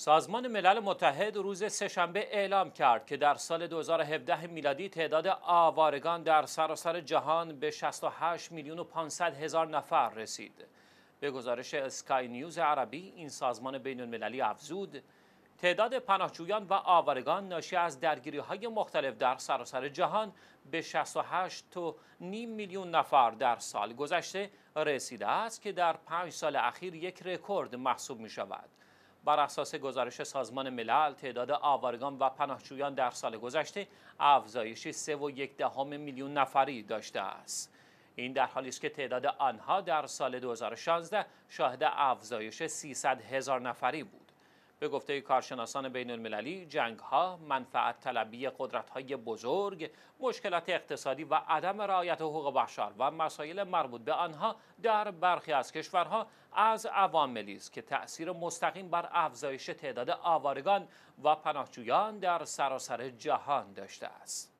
سازمان ملل متحد روز سهشنبه اعلام کرد که در سال 2017 میلادی تعداد آوارگان در سراسر جهان به 68 میلیون و 500 هزار نفر رسید. به گزارش اسکای نیوز عربی این سازمان بین المللی افزود تعداد پناهجویان و آوارگان ناشی از درگیری های مختلف در سراسر جهان به 68 تا نیم میلیون نفر در سال گذشته رسیده است که در پنج سال اخیر یک رکورد محسوب می شود. بر اساس گزارش سازمان ملل تعداد آوارگان و پناهجویان در سال گذشته افزایشی سه و میلیون نفری داشته است. این در حالی است که تعداد آنها در سال 2016 شاهد افزایش 300 هزار نفری بود. به گفته کارشناسان بین المللی جنگ ها منفعت طلبی قدرت های بزرگ مشکلات اقتصادی و عدم رعایت حقوق بشر و مسائل مربوط به آنها در برخی از کشورها از عواملی است که تاثیر مستقیم بر افزایش تعداد آوارگان و پناهجویان در سراسر جهان داشته است